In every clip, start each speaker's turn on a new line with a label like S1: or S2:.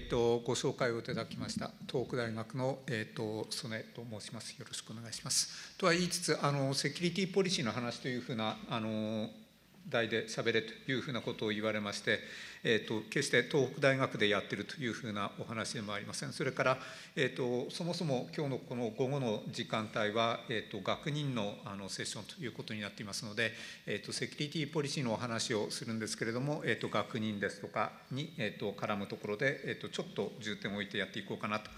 S1: えーと、ご紹介をいただきました東北大学の、えーと、と曽根と申しますよろしくお願いします。とは言いつつあのセキュリティポリシーの話というふうなあの題でしゃべれというふうなことを言われまして、えーと、決して東北大学でやってるというふうなお話でもありませんそれから、えーと、そもそも今日のこの午後の時間帯は、えーと、と学人のあのセッションということになっていますので、えー、とセキュリティポリシーのお話をするんですけれども、えー、と学人ですとかに、えー、と絡むところで、えー、とちょっと重点を置いてやっていこうかなと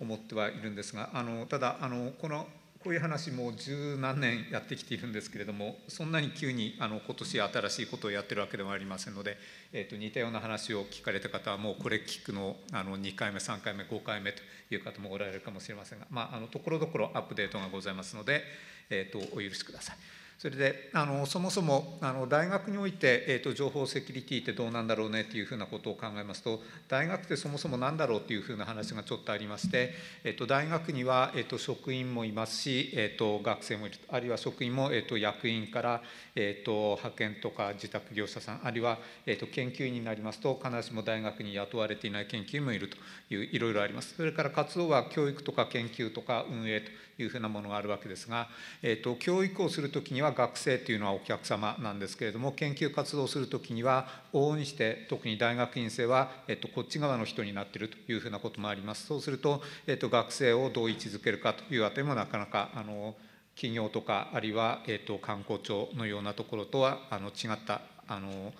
S1: 思ってはいるんですがあのただあのこのこういう話もう十何年やってきているんですけれどもそんなに急にあの今年新しいことをやってるわけではありませんので、えーと、似たような話を聞かれた方はもうこれ聞くのあの2回目3回目5回目という方もおられるかもしれませんが、まあ、のところどころアップデートがございますので、えーとお許しください。それであのそもそもあの大学において、えーと、情報セキュリティってどうなんだろうねっていうふうなことを考えますと大学ってそもそも何だろうっていうふうな話がちょっとありまして、えーと、大学には、えーと、職員もいますし、えー、と学生もいるあるいは職員も、えー、と役員から、えー、と派遣とか自宅業者さんあるいは、えー、と研究員になりますと必ずしも大学に雇われていない研究員もいるといういろいろあります。それから活動は教育とか研究とか運営というふうなものがあるわけですが、えー、と教育をするときにはは学生というのはお客様なんですけれども、研究活動するときには、往々にして、特に大学院生は、えっと、こっち側の人になっているというふうなこともあります。そうすると、えっと、学生をどう位置づけるかというあたりもなかなか、あの、企業とか、あるいは、えっと、観光庁のようなところとは、あの、違った、あの、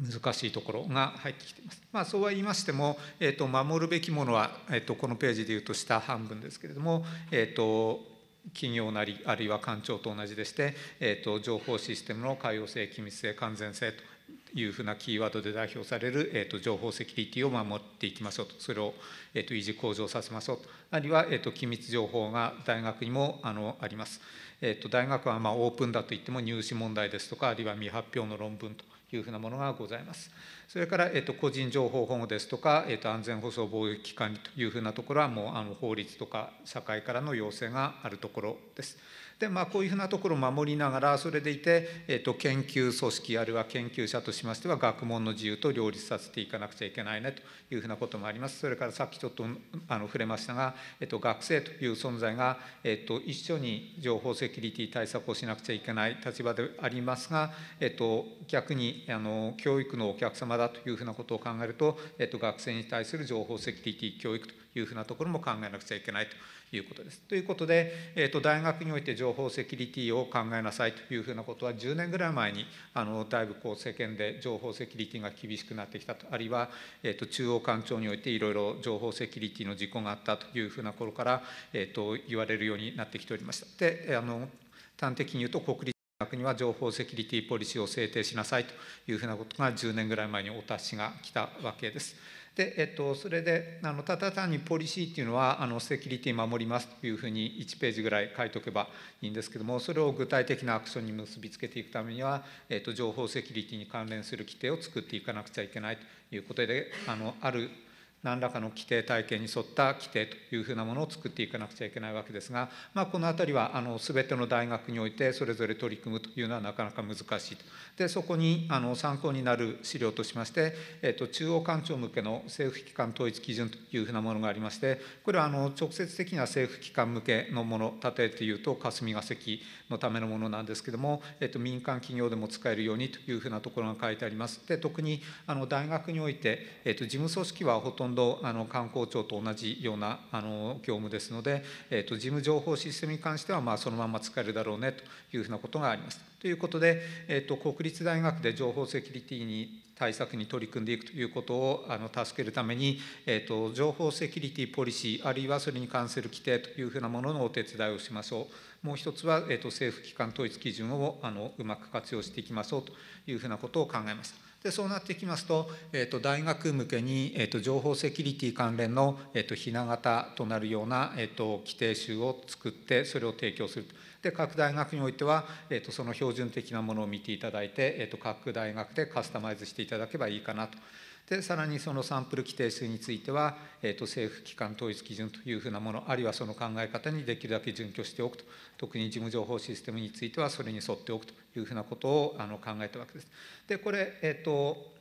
S1: 難しいところが入ってきています。まあ、そうは言いましても、えっと守るべきものは、えっとこのページでいうと下半分ですけれども、えっと企業なりあるいは官庁と同じでして、えーと、情報システムの海洋性機密性完全性というふうなキーワードで代表される、えーと、情報セキュリティを守っていきましょうとそれを、えーと、と維持向上させましょうとあるいは、えー、と機密情報が大学にもあのあります、えー、と大学はまあオープンだといっても入試問題ですとかあるいは未発表の論文というふうなものがございます。それから、えっと、個人情報保護ですとか、えっと、安全保障貿易機関というふうなところは、もうあの法律とか社会からの要請があるところです。でまあ、こういうふうなところを守りながらそれでいて、えー、と研究組織あるいは研究者としましては学問の自由と両立させていかなくちゃいけないねというふうなこともありますそれからさっきちょっとあの触れましたが、えー、と学生という存在が、えー、と一緒に情報セキュリティ対策をしなくちゃいけない立場でありますが、えー、と逆にあの教育のお客様だというふうなことを考えると,、えー、と学生に対する情報セキュリティ教育というふうなところも考えなくちゃいけないということです。ということで、えーと、大学において情報セキュリティを考えなさいというふうなことは10年ぐらい前にあのだいぶこう世間で情報セキュリティが厳しくなってきたとあるいは、えーと、中央官庁においていろいろ情報セキュリティの事故があったというふうな頃から、えーと、言われるようになってきておりました。であの端的に言うと国立学には情報セキュリティポリシーを制定しなさいというふうなことが10年ぐらい前にお達しが来たわけです。で、えっと、それであのただ単にポリシーっていうのはあのセキュリティ守りますというふうに1ページぐらい書いとけばいいんですけどもそれを具体的なアクションに結びつけていくためには、えっと、情報セキュリティに関連する規定を作っていかなくちゃいけないということであのある何らかの規定体系に沿った規定というふうなものを作っていかなくちゃいけないわけですが、まあ、この辺りはあの全ての大学においてそれぞれ取り組むというのはなかなか難しいと。でそこにあの参考になる資料としまして、えっと中央官庁向けの政府機関統一基準というふうなものがありましてこれはあの直接的には政府機関向けのもの例えて言うと霞が関のためのものなんですけども、えっと、民間企業でも使えるようにというふうなところが書いてあります。で特にあの大学において、えっと、事務組織はほとんどあの観光庁と同じようなあの業務ですので、えっと、事務情報システムに関しては、まあ、そのまま使えるだろうねというふうなことがあります。ということで、えっと、国立大学で情報セキュリティに対策に取り組んでいくということをあの助けるために、えーと、情報セキュリティポリシー、あるいはそれに関する規定というふうなもののお手伝いをしましょう、もう一つは、えーと、政府機関統一基準をあのうまく活用していきましょうというふうなことを考えました。でそうなってきますと、えーと、大学向けに、えーと、と情報セキュリティ関連の、えー、とひな型となるような、えー、と規定集を作って、それを提供すると。で各大学においては、えーと、その標準的なものを見ていただいて、えーと、各大学でカスタマイズしていただけばいいかなと。でさらにそのサンプル規定数については、えーと、と政府機関統一基準というふうなものあるいはその考え方にできるだけ準拠しておくと特に事務情報システムについてはそれに沿っておくというふうなことをあの考えたわけです。でこれ、えー、と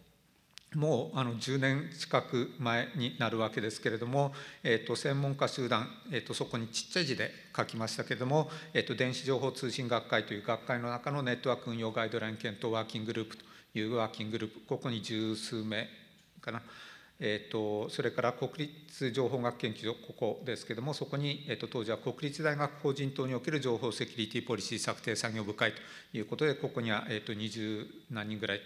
S1: もうあの10年近く前になるわけですけれども、えー、と専門家集団、えー、とそこにちっちゃい字で書きましたけれども、えー、と電子情報通信学会という学会の中のネットワーク運用ガイドライン検討ワーキンググループというワーキンググループ、ここに十数名かな。えーと、それから国立情報学研究所、ここですけれども、そこに、えーと、当時は国立大学法人等における情報セキュリティポリシー策定作業部会ということで、ここには、えーと20何人ぐらい。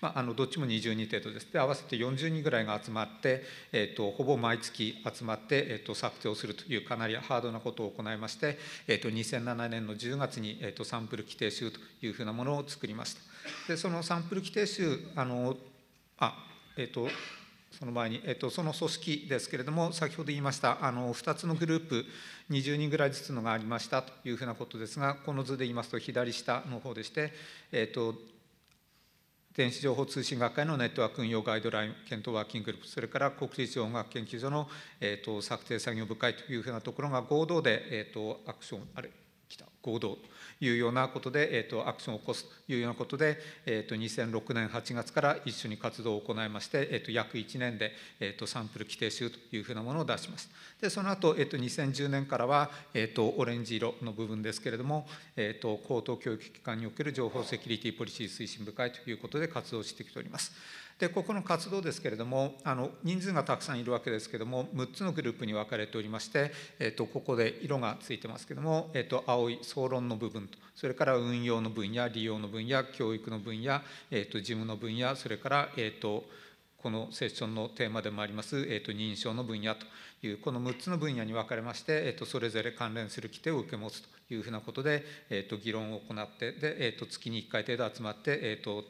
S1: まあ、あのどっちも20人程度です。で合わせて40人ぐらいが集まって、えと、ほぼ毎月集まって、えーと、策定をするというかなりハードなことを行いまして、えーと、2007年の10月に、えとサンプル規定集というふうなものを作りました。でそのサンプル規定集あのあ、えとその前に、えっと、その組織ですけれども、先ほど言いましたあの2つのグループ、20人ぐらいずつのがありましたというふうなことですが、この図で言いますと、左下の方でして、えっと、電子情報通信学会のネットワーク運用ガイドライン検討ワーキンググループ、それから国立音楽研究所の、えーと、策定作業部会というふうなところが合同で、えーと、とアクション、あれ、来た、合同いうようなことで、えーと、アクションを起こすというようなことで、えーと、2006年8月から一緒に活動を行いまして、えーと、約1年で、えー、とサンプル規定集というふうなものを出します。でその後、えー、と2010年からは、えー、とオレンジ色の部分ですけれども、えー、と高等教育機関における情報セキュリティポリシー推進部会ということで活動してきております。でここの活動ですけれどもあの人数がたくさんいるわけですけれども6つのグループに分かれておりまして、えっとここで色がついてますけども、えっと青い総論の部分とそれから運用の分野利用の分野教育の分野、えっと事務の分野それから、えっとこのセッションのテーマでもあります、えっと認証の分野というこの6つの分野に分かれまして、えっとそれぞれ関連する規定を受け持つというふうなことで、えー、と議論を行ってで、えー、と月に1回程度集まって、えー、とく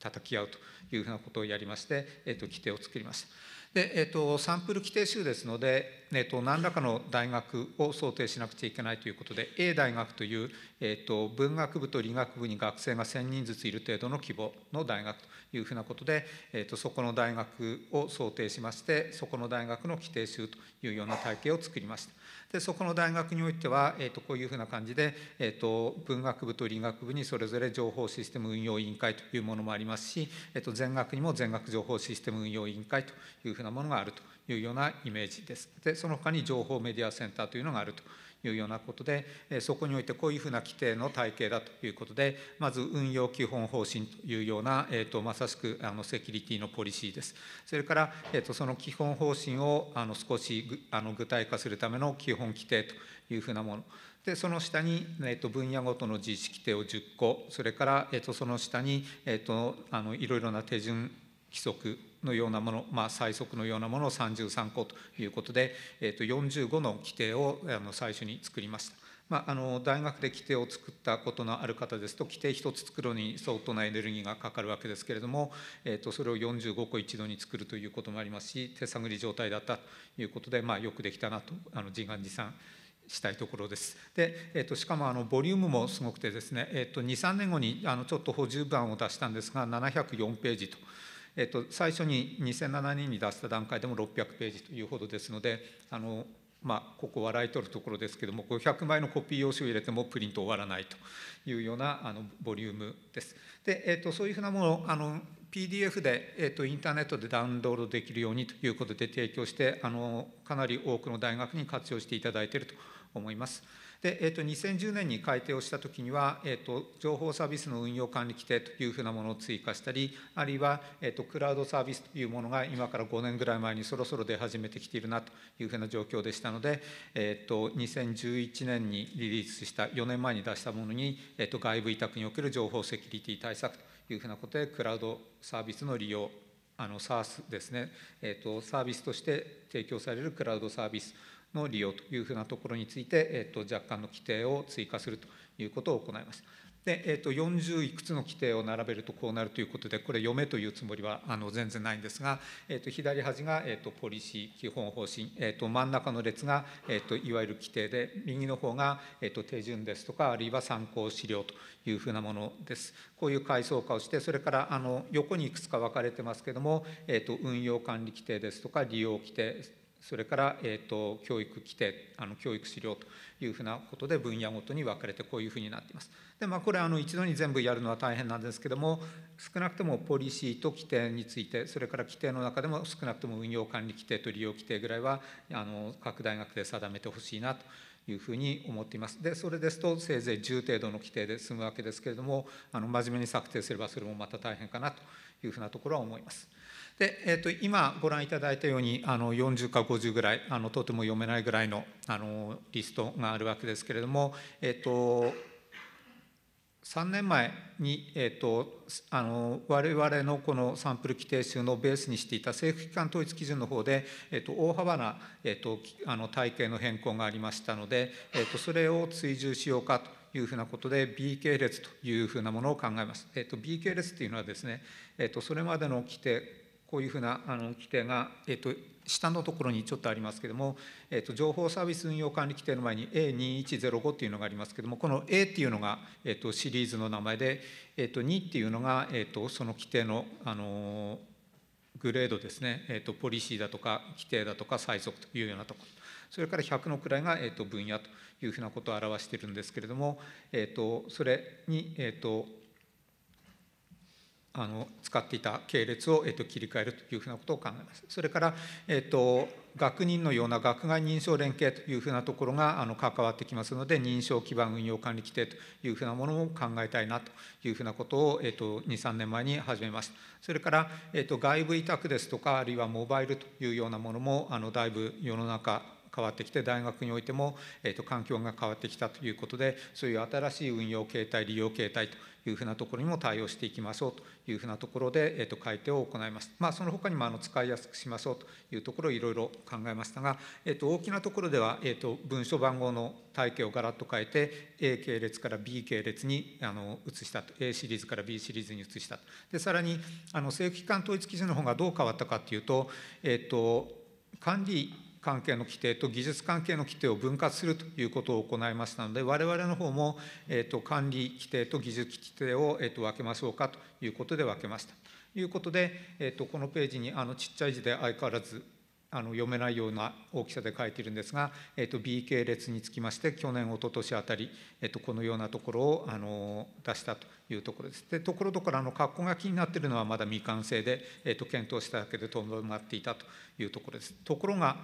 S1: 叩き合うというふうなことをやりまして、えーと、規定を作ります。で、えーと、サンプル規定集ですので、えーと、何らかの大学を想定しなくちゃいけないということで A 大学という、えーと、文学部と理学部に学生が1,000人ずついる程度の規模の大学というふうなことで、えーと、とそこの大学を想定しましてそこの大学の規定数というような体系を作りました。でそこの大学においては、えー、とこういうふうな感じで、えー、と文学部と理学部にそれぞれ情報システム運用委員会というものもありますし、えー、と全学にも全学情報システム運用委員会というふうなものがあるというようなイメージです。でその他に情報メディアセンターというのがあるというようなことで、そこにおいてこういうふうな規定の体系だということで、まず運用基本方針というような、えーと、まさしくあのセキュリティのポリシーです。それから、えーと、その基本方針をあの少しあの具体化するための基本規定というふうなもの。でその下に、えーと、と分野ごとの実施規定を10個、それから、えー、とその下に、えー、とあのいろいろな手順規則のようなもの、まあ、最速のようなものを33項ということで、えー、と45の規定をあの最初に作りました。まあ、あの大学で規定を作ったことのある方ですと規定1つ作るのに相当なエネルギーがかかるわけですけれども、えー、とそれを45個一度に作るということもありますし手探り状態だったということで、まあ、よくできたなとあの自画自賛したいところです。で、えーと、しかもあのボリュームもすごくてですね、えー23年後にあのちょっと補充版を出したんですが704ページと。えっと、最初に2007年に出した段階でも600ページというほどですので、あのまあ、ここ笑い取るところですけども、500枚のコピー用紙を入れてもプリント終わらないというようなあのボリュームです。でえっと、そういうふうなものをあの PDF で、えー、っとインターネットでダウンロードできるようにということで提供してあのかなり多くの大学に活用していただいていると思います。で、えー、と2010年に改定をしたときには、えーと、情報サービスの運用管理規定というふうなものを追加したり、あるいは、えーと、クラウドサービスというものが今から5年ぐらい前にそろそろ出始めてきているなというふうな状況でしたので、えーと、2011年にリリースした、4年前に出したものに、えーと、外部委託における情報セキュリティ対策というふうなことで、クラウドサービスの利用、あの SARS ですね、えーと、サービスとして提供されるクラウドサービス。の利用というふうなところについて、えー、と若干の規定を追加するということを行います。で、えー、と40いくつの規定を並べるとこうなるということでこれ読めというつもりはあの全然ないんですが、えー、と左端が、えー、とポリシー基本方針、えー、と真ん中の列が、えー、といわゆる規定で右の方が、えー、と手順ですとかあるいは参考資料というふうなものです。こういう階層化をしてそれからあの横にいくつか分かれてますけども、えー、と運用管理規定ですとか利用規定それから、えーと、教育規定あの教育資料というふうなことで分野ごとに分かれてこういうふうになっています。でまあこれあの一度に全部やるのは大変なんですけども少なくともポリシーと規定についてそれから規定の中でも少なくとも運用管理規定と利用規定ぐらいはあの各大学で定めてほしいなというふうに思っています。で、それですと、せいぜい10程度の規定で済むわけですけれども、あの真面目に策定すれば、それもまた大変かなというふうなところは思います。で、えー、と今ご覧いただいたようにあの40か50ぐらいあのとても読めないぐらいのあのリストがあるわけですけれども、えーと、3年前に、えーと、あの我々のこのサンプル規定集のベースにしていた政府機関統一基準の方で、えーと、大幅な、えー、とあの体系の変更がありましたので、えー、とそれを追従しようかと。いうふなことで B 系列というふうなものを考えます。えっ、と B 系列というのはですね、えっ、とそれまでの規定こういうふうなあの規定が、えっと、下のところにちょっとありますけれども、えっと、情報サービス運用管理規定の前に A2105 っていうのがありますけれども、この A っていうのが、えっと、シリーズの名前で、えっと、2っていうのが、えっと、その規定の、あのグレードですね、えっと、ポリシーだとか、規定だとか、最速というようなところ。それから100の位が、えっと、分野というふうなことを表しているんですけれども、えっと、それに、えっと、あの使っていた系列を、えっと、切り替えるというふうなことを考えます。それから、えっと、学人のような学外認証連携というふうなところがあの関わってきますので、認証基盤運用管理規定というふうなものも考えたいなというふうなことを、えっと、2、3年前に始めました。それから、えっと、外部委託ですとか、あるいはモバイルというようなものもあのだいぶ世の中変わってきて、大学においても、えーと、環境が変わってきたということで、そういう新しい運用形態、利用形態というふうなところにも対応していきましょうというふうなところで、えーと、改定を行います。まあ、その他にもあの使いやすくしましょうというところをいろいろ考えましたが、えーと、大きなところでは、えー、と文書番号の体系をガラッと変えて、A 系列から B 系列にあの移したと、A シリーズから B シリーズに移したと。でさらにあの政府機関統一基準の方がどう変わったかというと、えー、と管理関係の規定と技術関係の規定を分割するということを行いましたので、我々の方も、えー、と管理規定と技術規定を、えー、と分けましょうかということで分けました。ということで、えー、とこのページにあのちっちゃい字で相変わらずあの読めないような大きさで書いているんですが、えー、と B 系列につきまして去年一昨年あたり、えー、とこのようなところをあの出したというところです。でところどころあのが気になっているのはまだ未完成で、えー、と検討しただけでとどまっていたというところです。ところが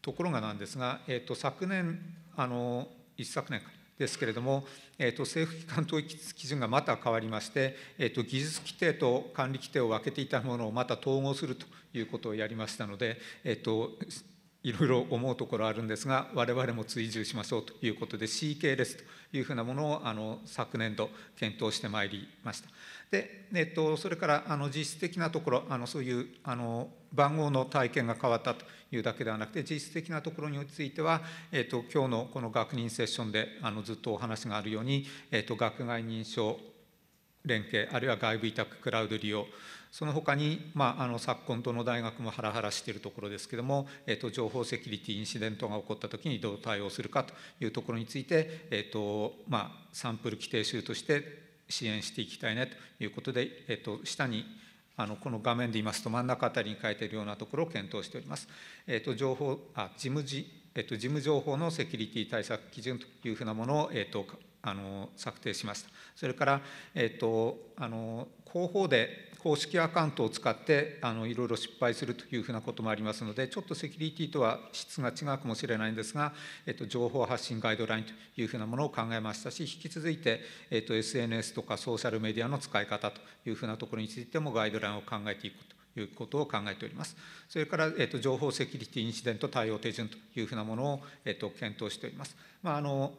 S1: ところがなんですが、えー、と昨年あの一昨年かですけれども、えーと、政府機関統一基準がまた変わりまして、えーと、技術規定と管理規定を分けていたものをまた統合するということをやりましたので、えーといろいろ思うところあるんですが我々も追従しましょうということで CK レスというふうなものをあの昨年度検討してまいりました。でえっと、それからあの実質的なところあのそういうあの番号の体験が変わったというだけではなくて実質的なところについては、えっと、今日のこの学認セッションであのずっとお話があるように、えっと、学外認証連携あるいは外部委託クラウド利用その他に、まあ、あの昨今、どの大学もハラハラしているところですけれども、えっと、情報セキュリティインシデントが起こったときにどう対応するかというところについて、えっとまあ、サンプル規定集として支援していきたいねということで、えっと、下にあのこの画面で言いますと真ん中あたりに書いているようなところを検討しております。えっと、情報あ事務事,、えっと、事務情報のセキュリティ対策基準というふうなものを、えっと、あの策定しました。それから、えっと、あの広報で公式アカウントを使ってあのいろいろ失敗するというふうなこともありますので、ちょっとセキュリティとは質が違うかもしれないんですが、えっと、情報発信ガイドラインというふうなものを考えましたし、引き続いて、えっと、SNS とかソーシャルメディアの使い方というふうなところについてもガイドラインを考えていくと。いうことを考えております。それから、えっと、情報セキュリティインシデント対応手順というふうなものを、えっと、検討しております。まあ、あの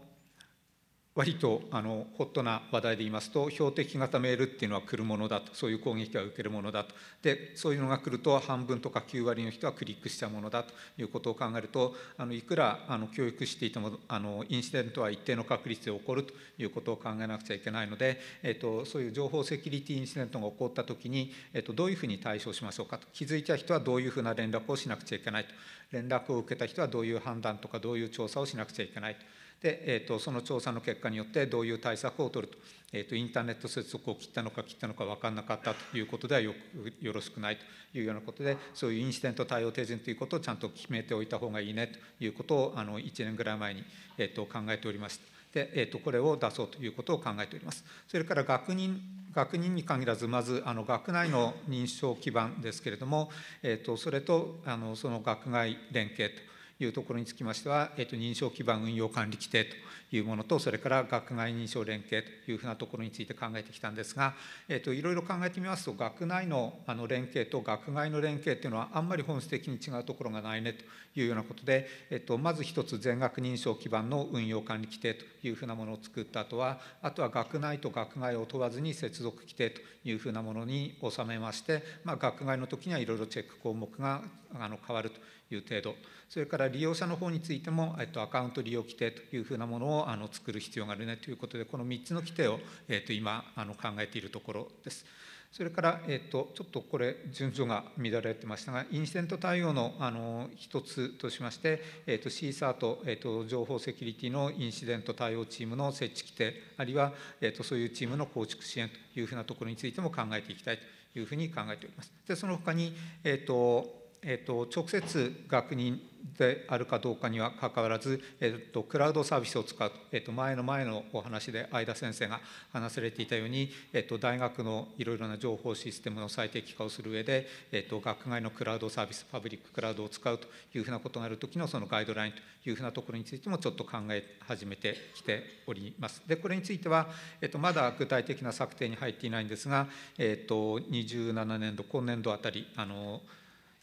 S1: 割とあのホットな話題で言いますと、標的型メールっていうのは来るものだと、そういう攻撃は受けるものだと、でそういうのが来ると、半分とか9割の人はクリックしたものだということを考えると、あのいくらあの教育していてもあの、インシデントは一定の確率で起こるということを考えなくちゃいけないので、えっと、そういう情報セキュリティインシデントが起こったときに、えっと、どういうふうに対処しましょうかと、気づいた人はどういうふうな連絡をしなくちゃいけないと、連絡を受けた人はどういう判断とか、どういう調査をしなくちゃいけないと。で、えーと、その調査の結果によってどういう対策を取ると,、えーと、インターネット接続を切ったのか切ったのか分からなかったということではよくよろしくないというようなことでそういうインシデント対応手順ということをちゃんと決めておいた方がいいねということをあの1年ぐらい前に、えーと、考えておりました。で、えーと、これを出そうということを考えております。それから学人学人に限らず、まずあの学内の認証基盤ですけれども、えーと、とそれとあのその学外連携というところにつきましては、えー、と認証基盤運用管理規定というものと、それから学外認証連携というふうなところについて考えてきたんですが、えー、といろいろ考えてみますと、学内のあの連携と学外の連携というのは、あんまり本質的に違うところがないねというようなことで、えー、とまず一つ、全額認証基盤の運用管理規定というふうなものを作った後は、あとは学内と学外を問わずに接続規定というふうなものに収めまして、まあ、学外の時にはいろいろチェック項目があの変わるという程度、それから利用者の方についても、えっと、アカウント利用規定というふうなものをあの作る必要があるねということで、この3つの規定を、えっと、今あの考えているところです。それから、えっと、ちょっとこれ、順序が乱れてましたが、インシデント対応のあの一つとしまして、えっと、シーサーと、えっと、情報セキュリティのインシデント対応チームの設置規定、あるいは、えっと、そういうチームの構築支援というふうなところについても考えていきたいというふうに考えております。でその他に、えっとえっと、直接学認であるかどうかにはかかわらず、えっと、クラウドサービスを使う、えっと、前の前のお話で相田先生が話されていたように、えっと、大学のいろいろな情報システムの最適化をする上で、えっと学外のクラウドサービスパブリッククラウドを使うというふうなことがある時のそのガイドラインというふうなところについてもちょっと考え始めてきております。でこれについては、えっとまだ具体的な策定に入っていないんですが、えっと27年度今年度あたりあの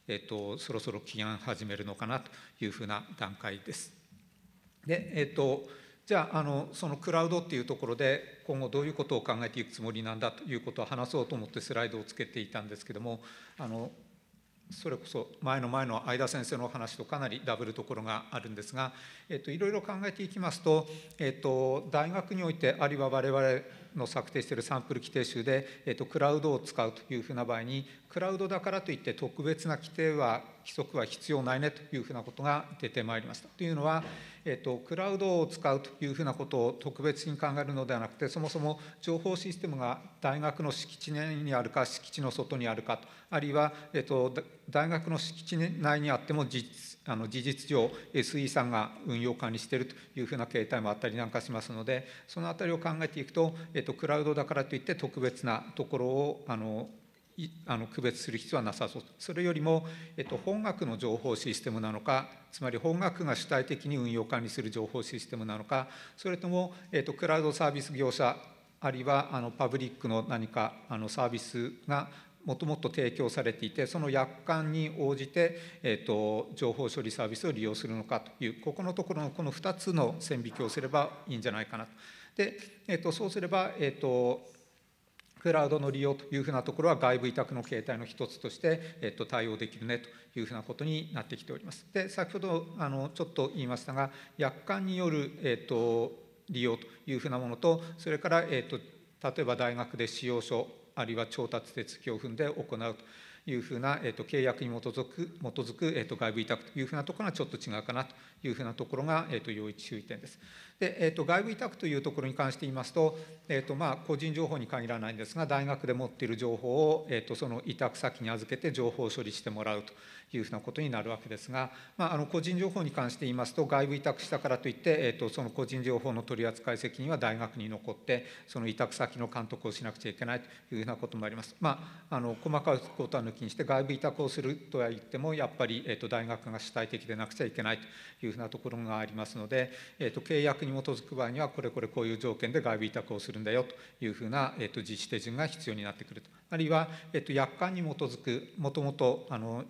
S1: えっと、そろそろ起案始めるのかなというふうな段階です。でえっと、じゃああの、そのクラウドっていうところで、今後どういうことを考えていくつもりなんだということを話そうと思ってスライドをつけていたんですけども、あのそれこそ前の前の相田先生の話とかなりダブるところがあるんですが、えっと、いろいろ考えていきますと、えっと、大学においてあるいは我々の策定しているサンプル規定集で、えっとクラウドを使うというふうな場合に、クラウドだからといって特別な規定は規則は必要ないねというふうなことが出てまいりました。というのは、えっと、クラウドを使うというふうなことを特別に考えるのではなくて、そもそも情報システムが大学の敷地内にあるか、敷地の外にあるか、あるいは、えっと、大学の敷地内にあっても事実あの事実上 SE さんが運用管理しているというふうな形態もあったりなんかしますのでそのあたりを考えていくと、えっと、クラウドだからといって特別なところをあのあの区別する必要はなさそうそれよりも、えっと、本学の情報システムなのかつまり本学が主体的に運用管理する情報システムなのかそれとも、えっと、クラウドサービス業者あるいはあのパブリックの何かあのサービスがもともと提供されていてその約款に応じて、えっと、情報処理サービスを利用するのかというここのところのこの2つの線引きをすればいいんじゃないかなと。で、えっと、そうすれば、えっとクラウドの利用というふうなところは外部委託の形態の一つとして、えっと、対応できるねというふうなことになってきております。で、先ほどあのちょっと言いましたが、約款による、えっと、利用というふうなものと、それから、えっと、例えば大学で使用書、あるいは調達手続きを踏んで行うと。いうふうな、えっと契約に基づく基づく、えっと外部委託というふうなところがちょっと違うかなというふうなところが、えっと要注意点です。でえーと、外部委託というところに関して言いますと,、えーとまあ、個人情報に限らないんですが大学で持っている情報を、えーと、その委託先に預けて情報を処理してもらうというふうなことになるわけですが、まあ、あの個人情報に関して言いますと外部委託したからといって、えーと、その個人情報の取り扱い責任は大学に残ってその委託先の監督をしなくちゃいけないというふうなこともあります。まあ、あの細かいことは抜きにして外部委託をするとは言ってもやっぱり、えー、と大学が主体的でなくちゃいけないというふうなところがありますので、えー、と契約に基づく場合には、これこれこういう条件で外部委託をするんだよというふうな、えー、と実施手順が必要になってくると。あるいは、えー、と約款に基づく、もともとあの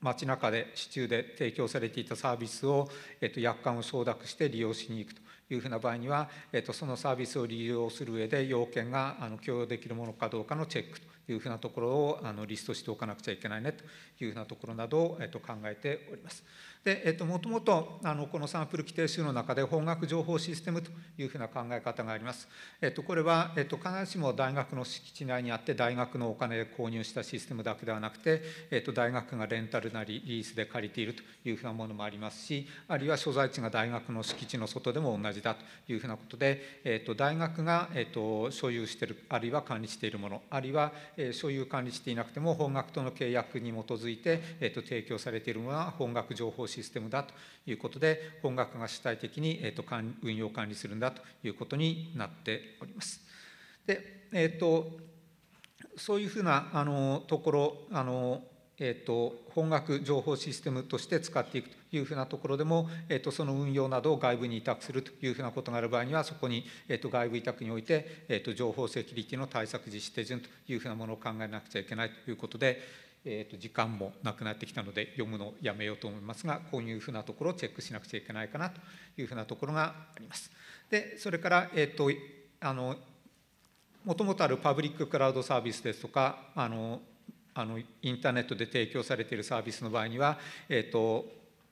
S1: 街中で市中で提供されていたサービスを、えっと、約款を承諾して利用しに行くというふうな場合には、えっと、そのサービスを利用する上で要件があの許容できるものかどうかのチェックというふうなところをあのリストしておかなくちゃいけないねというふうなところなどを、えっと、考えております。で、えっと、もともとあのこのサンプル規定集の中で法学情報システムというふうな考え方があります。えっと、これは、えっと、必ずしも大学の敷地内にあって大学のお金で購入したシステムだけではなくて、えっと、大学がレンタルなりリースで借りているというふうなものもありますしあるいは所在地が大学の敷地の外でも同じだというふうなことで、えっと、大学が、えっと、所有しているあるいは管理しているものあるいは、えー、所有管理していなくても本学との契約に基づいて、えっと、提供されているものは本学情報システムシステムだということで、本学が主体的に、えと、運用管理するんだということになっております。で、えーと、そういうふうなあのところあの、えーと、本学情報システムとして使っていくというふうなところでも、えーと、その運用などを外部に委託するというふうなことがある場合には、そこに、えーと、と外部委託において、えーと、情報セキュリティの対策実施手順というふうなものを考えなくちゃいけないということで、えー、と時間もなくなってきたので読むのをやめようと思いますがこういうふうなところをチェックしなくちゃいけないかなというふうなところがあります。でそれから、えーと、あのもともとあるパブリッククラウドサービスですとかあのあのインターネットで提供されているサービスの場合には、えーと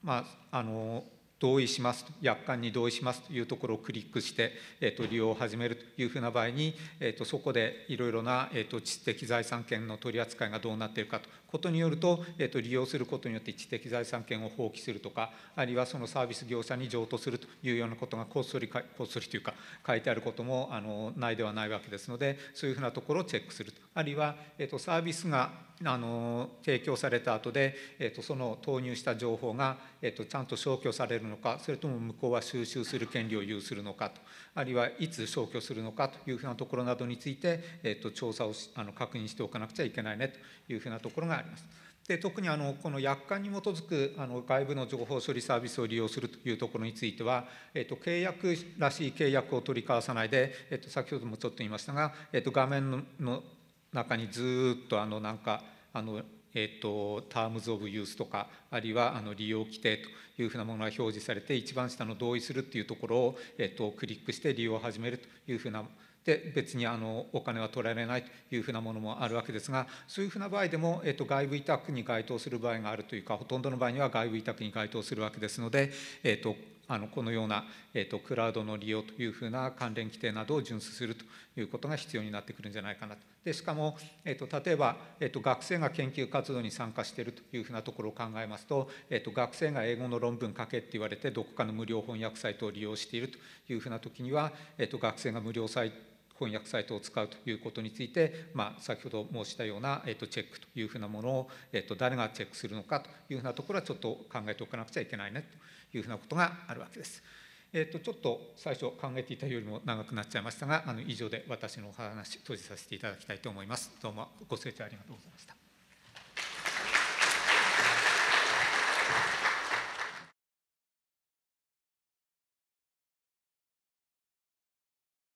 S1: まあ、あの同意しますと、約款に同意しますというところをクリックして、えー、と利用を始めるというふうな場合に、えー、とそこでいろいろな、えー、と知的財産権の取り扱いがどうなっているかとことによると,、えー、と、利用することによって知的財産権を放棄するとか、あるいはそのサービス業者に譲渡するというようなことがこっそりこっそりというか、書いてあることもあのないではないわけですので、そういうふうなところをチェックすると、あるいは、えー、とサービスがあの提供された後で、えー、とその投入した情報がえっと、ちゃんと消去されるのかそれとも向こうは収集する権利を有するのかとあるいはいつ消去するのかというふうなところなどについて、えっと、調査をあの確認しておかなくちゃいけないねというふうなところがあります。で特にあのこの約款に基づくあの外部の情報処理サービスを利用するというところについては、えっと、契約らしい契約を取り交わさないで、えっと、先ほどもちょっと言いましたが、えっと、画面の中にずっとあのなんかあのえっと、タームズ・オブ・ユースとかあるいはあの利用規定というふうなものが表示されて一番下の同意するっていうところを、えっと、クリックして利用を始めるというふうなで別にあのお金は取られないというふうなものもあるわけですがそういうふうな場合でも、えっと、外部委託に該当する場合があるというかほとんどの場合には外部委託に該当するわけですので、えっとあのこのような、えーと、クラウドの利用というふうな関連規定などを順守するということが必要になってくるんじゃないかなと。でしかも、えーと、例えば、えーと、学生が研究活動に参加しているというふうなところを考えますと,、えーと、と学生が英語の論文書けって言われてどこかの無料翻訳サイトを利用しているというふうな時には、えー、と学生が無料サイト翻訳サイトを使うということについて、まあ、先ほど申したような、えー、とチェックというふうなものを、えー、と誰がチェックするのかというふうなところはちょっと考えておかなくちゃいけないねというふうなことがあるわけです。えーとちょっと最初考えていたよりも長くなっちゃいましたがあの以上で私のお話閉じさせていただきたいと思います。どうもご清聴ありがとうございました。